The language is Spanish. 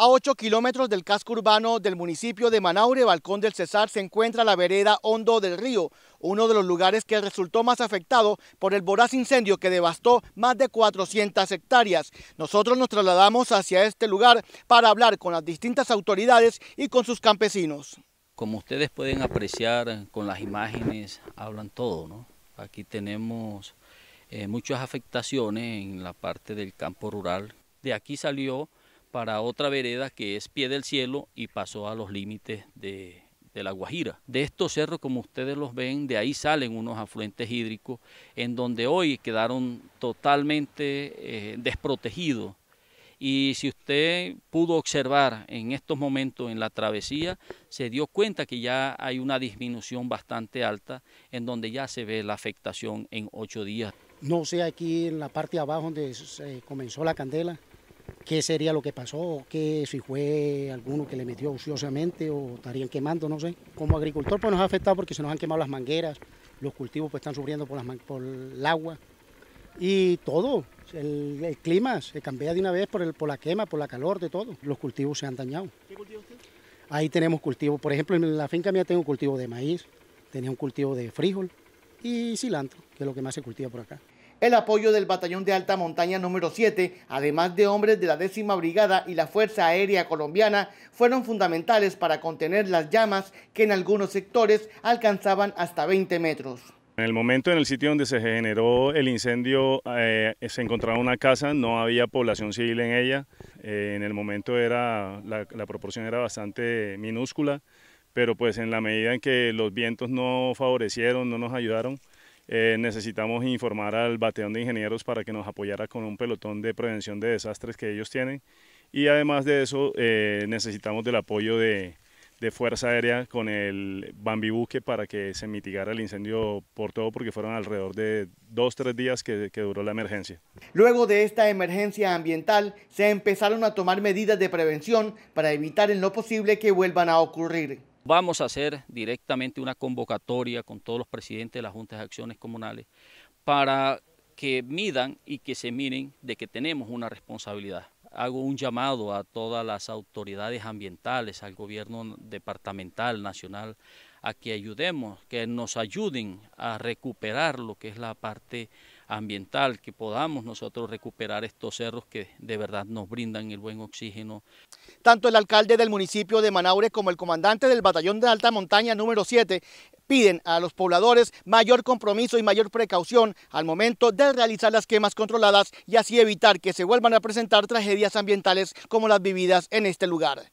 A 8 kilómetros del casco urbano del municipio de Manaure, Balcón del Cesar, se encuentra la vereda Hondo del Río, uno de los lugares que resultó más afectado por el voraz incendio que devastó más de 400 hectáreas. Nosotros nos trasladamos hacia este lugar para hablar con las distintas autoridades y con sus campesinos. Como ustedes pueden apreciar con las imágenes, hablan todo, ¿no? Aquí tenemos eh, muchas afectaciones en la parte del campo rural. De aquí salió para otra vereda que es Pie del Cielo y pasó a los límites de, La Guajira. De estos cerros, como ustedes los ven, de ahí salen unos afluentes hídricos en donde hoy quedaron totalmente eh, desprotegidos. Y si usted pudo observar en estos momentos en la travesía, se dio cuenta que ya hay una disminución bastante alta en donde ya se ve la afectación en ocho días. No sé aquí en la parte de abajo donde se eh, comenzó la candela, qué sería lo que pasó, qué si fue alguno que le metió ociosamente o estarían quemando, no sé. Como agricultor pues nos ha afectado porque se nos han quemado las mangueras, los cultivos pues están sufriendo por, el agua y todo, el, clima se cambia de una vez por, el, por la quema, por la calor, de todo. Los cultivos se han dañado. ¿Qué cultivos tiene? Ahí tenemos cultivos, por ejemplo, en la finca mía tengo un cultivo de maíz, tenía un cultivo de frijol y cilantro, que es lo que más se cultiva por acá el apoyo del Batallón de Alta Montaña número 7, además de hombres de la décima brigada y la Fuerza Aérea Colombiana, fueron fundamentales para contener las llamas que en algunos sectores alcanzaban hasta 20 metros. En el momento, en el sitio donde se generó el incendio, eh, se encontraba una casa, no había población civil en ella. Eh, en el momento era la, la proporción era bastante minúscula, pero pues en la medida en que los vientos no favorecieron, no nos ayudaron, eh, necesitamos informar al bateón de ingenieros para que nos apoyara con un pelotón de prevención de desastres que ellos tienen. Y además de eso, eh, necesitamos del apoyo de, Fuerza Aérea con el bambibuque para que se mitigara el incendio por todo, porque fueron alrededor de dos, tres días que, que, duró la emergencia. Luego de esta emergencia ambiental, se empezaron a tomar medidas de prevención para evitar en lo posible que vuelvan a ocurrir. Vamos a hacer directamente una convocatoria con todos los presidentes de las juntas de acciones comunales para que midan y que se miren de que tenemos una responsabilidad. Hago un llamado a todas las autoridades ambientales, al gobierno departamental, nacional, a que ayudemos, que nos ayuden a recuperar lo que es la parte ambiental, que podamos nosotros recuperar estos cerros que de verdad nos brindan el buen oxígeno. Tanto el alcalde del municipio de Manaure como el comandante del batallón de alta montaña número 7 piden a los pobladores mayor compromiso y mayor precaución al momento de realizar las quemas controladas y así evitar que se vuelvan a presentar tragedias ambientales como las vividas en este lugar.